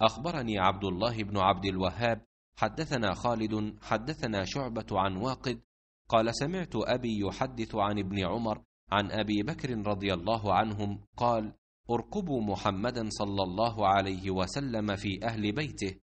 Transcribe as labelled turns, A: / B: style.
A: اخبرني عبد الله بن عبد
B: الوهاب حدثنا خالد حدثنا شعبه عن واقد قال سمعت
C: ابي يحدث عن ابن عمر عن ابي بكر رضي الله عنهم قال
D: ارقبوا محمدا صلى الله عليه وسلم في اهل بيته